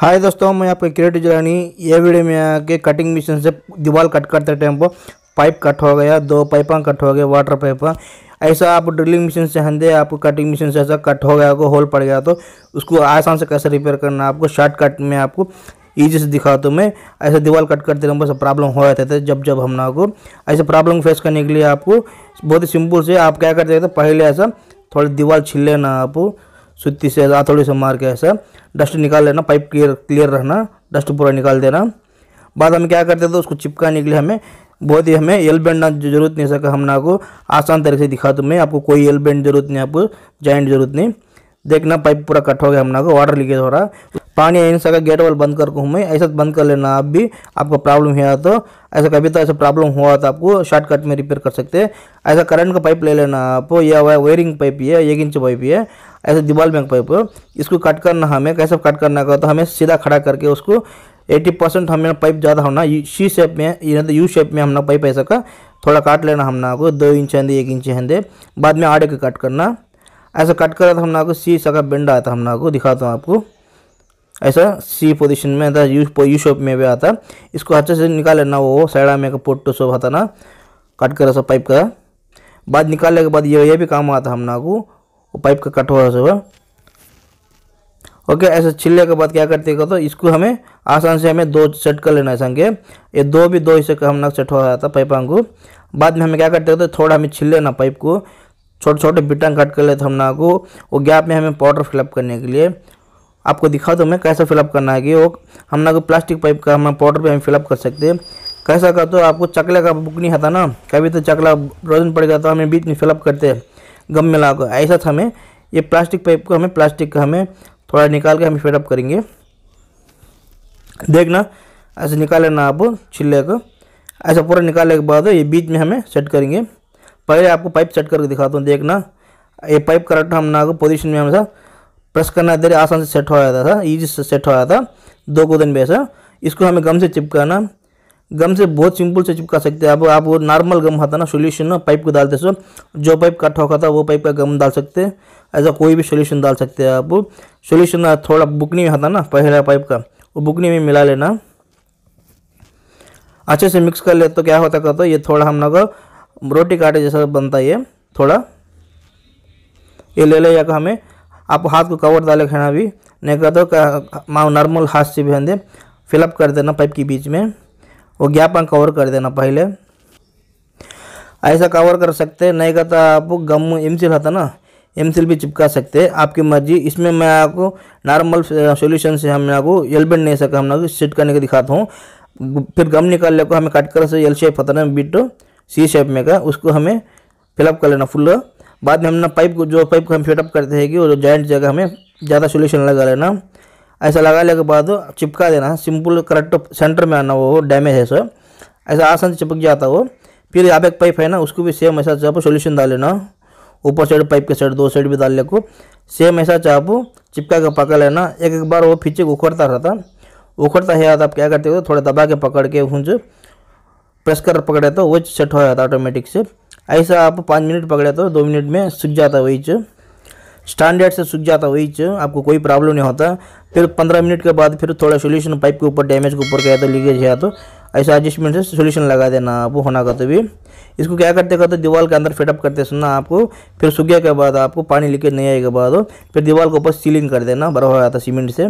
हाय दोस्तों मैं आपका क्रिएटिव जलानी ये वीडियो में आके कटिंग मशीन से दीवार कट करते टाइम पर पाइप कट हो गया दो पाइपा कट हो गया वाटर पाइप ऐसा आप ड्रिलिंग मशीन से हंदे आपको कटिंग मशीन से ऐसा कट हो गया आपको होल पड़ गया तो उसको आसान से कैसे रिपेयर करना आपको शॉर्टकट में आपको ईजी से दिखा तो मैं ऐसे दीवार कट करते टाइम पर प्रॉब्लम हो जाते थे जब जब हम ना को ऐसे प्रॉब्लम फेस करने के लिए आपको बहुत ही सिंपल से आप क्या करते थे पहले ऐसा थोड़ी दीवार छिल लेना आपको सुत्ती से हथौड़ी से मार के ऐसा डस्ट निकाल लेना पाइप क्लियर क्लियर रहना डस्ट पूरा निकाल देना बाद हम क्या करते थे उसको चिपकाने के लिए हमें बहुत ही हमें एल बैंड जरूरत नहीं सका हमने आपको आसान तरीके से दिखा तो मैं आपको कोई एल बैंड जरूरत नहीं आपको जॉइंट जरूरत नहीं देखना पाइप पूरा कट हो गया हम लोग वाटर लीकेज हो रहा है पानी आने सका गेट वाल बंद करके हूँ मैं ऐसा बंद कर लेना आप भी आपको प्रॉब्लम है तो ऐसा कभी तो ऐसा प्रॉब्लम हुआ तो आपको शॉर्टकट में रिपेयर कर सकते हैं ऐसा करंट का पाइप ले लेना आप यह वह वायरिंग पाइप ही है एक इंच पाइप है ऐसा दीवाल बैंक पाइप इसको कट करना हमें कैसे कट करना का तो हमें सीधा खड़ा करके उसको 80 परसेंट हमें पाइप ज़्यादा होना सी शेप में यू शेप तो में हमने पाइप ऐसा का थोड़ा काट लेना हमने आपको दो इंच हंदे एक इंच हंदे बाद में आड़े के कट करना ऐसा कट करा तो हम आपको सी सका बेंड आया था हम आपको को दिखाता हूँ आपको ऐसा सी पोजीशन में था यू यू शॉप में भी आता इसको अच्छे से निकाल लेना वो साइड में का पोटो सब आता ना कट करा सब पाइप का बाद निकालने के बाद ये ये भी काम आता हम ना को वो पाइप का कट हुआ सब ओके ऐसे छिलने के बाद क्या करते तो इसको हमें आसान से हमें दो सेट कर लेना है संगे ये दो भी दो हिस्से का हम ना सेट हो था पाइप को बाद में हमें क्या करते तो थोड़ा हमें छिल लेना पाइप को छोटे छोटे बिटन कट कर लेते हम को वो गैप में हमें पाउडर फिलअप करने के लिए आपको दिखा दो तो मैं कैसे फिलअप करना है कि वो हम ना को प्लास्टिक पाइप का हम पाउडर पर हम फिलअप कर सकते हैं कैसा कर तो आपको चकले का बुक नहीं आता ना कभी तो चकला रोजन पड़ जाता तो हमें बीच में फिलअप करते गम मिला कर ऐसा था हमें ये प्लास्टिक पाइप को हमें प्लास्टिक का हमें थोड़ा निकाल के हम फिलअप करेंगे देखना ऐसे निकाल लेना आप छिल्ले को ऐसा पूरा निकालने के बाद ये बीच में हमें सेट करेंगे पहले आपको पाइप सेट करके दिखाता हूँ देखना ये पाइप करेक्ट हमने ना पोजिशन में हमेशा प्रेस करना इधर आसान से सेट हो आया था ईजी से सेट हो आया था दो दिन में ऐसा इसको हमें गम से चिपकाना गम से बहुत सिंपल से चिपका सकते हैं आप आप वो नॉर्मल गम होता ना सोल्यूशन ना पाइप को डालते सो जो पाइप कट होगा था वो पाइप का गम डाल सकते हैं ऐसा कोई भी सोल्यूशन डाल सकते हैं आप सोल्यूशन थोड़ा बुकनी में होता ना पहला पाइप का वो बुकनी में मिला लेना अच्छे से मिक्स कर ले तो क्या होता कहता ये थोड़ा हम लोग रोटी काटे जैसा बनता है ये थोड़ा ये ले ले या हमें आप हाथ को कवर डाले खाना भी नहीं दो माँ नॉर्मल हाथ से भी हम फिलअप कर देना पाइप के बीच में वो गैप हम कवर कर देना पहले ऐसा कवर कर सकते नहीं कहता आप गम एम होता ना एम भी चिपका सकते हैं आपकी मर्जी इसमें मैं आपको नॉर्मल सॉल्यूशन से हमने आपको एल बेंड नहीं सका लोग सेट करने का दिखाता हूँ फिर गम निकाल ले को हमें कट कर से एल शेप होता ना बिट सी शेप में का उसको हमें फिलअप कर लेना फुल बाद में हमने पाइप को जो पाइप को हम फिटअप करते हैं कि वो जॉइंट जगह हमें ज़्यादा सोल्यूशन लगा लेना ऐसा लगाने के बाद चिपका देना सिंपल करेक्ट सेंटर में आना वो डैमेज है सर ऐसा आसान से चिपक जाता वो फिर यहाँ पे एक पाइप है ना उसको भी सेम ऐसा चाहो सोल्यूशन डाल लेना ऊपर साइड पाइप के साइड दो साइड भी डालने को सेम ऐसा चाहो चिपका के पकड़ लेना एक एक बार वो पीछे उखड़ता रहता उखड़ता है आप क्या करते हो थोड़ा दबा के पकड़ के हूँ प्रेस कर पकड़े तो वो सेट हो जाता है ऑटोमेटिक से ऐसा आप पाँच मिनट पकड़े तो दो मिनट में सूख जाता है च स्टैंडर्ड से सूख जाता है च आपको कोई प्रॉब्लम नहीं होता फिर पंद्रह मिनट के बाद फिर थोड़ा सोल्यूशन पाइप के ऊपर डैमेज के ऊपर गया तो लीकेज है तो ऐसा एडजस्टमेंट से सोल्यूशन लगा देना आपको होना का तो भी इसको क्या करते करते दीवार के अंदर फिटअप करते सुनना आपको फिर सूखे के बाद आपको पानी लीकेज नहीं आएगा बाद फिर दीवार के ऊपर सीलिंग कर देना बड़ा हो जाता सीमेंट से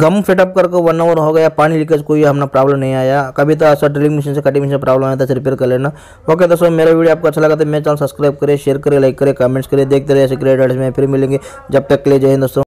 गम फिटअप करके वन आवर हो गया पानी लीकेज कोई हमने प्रॉब्लम नहीं आया कभी तो ऐसा ड्रिलिंग मशीन से कटिंग मशीन प्रॉब्लम आया था रिपेयर तो कर लेना ओके दोस्तों मेरा वीडियो आपको अच्छा लगा तो मेरे चैनल सब्सक्राइब करें शेयर करें लाइक करें कमेंट्स करें देखते रहे ऐसे ग्रेट में फिर मिलेंगे जब तक के लिए जय हिंद दोस्तों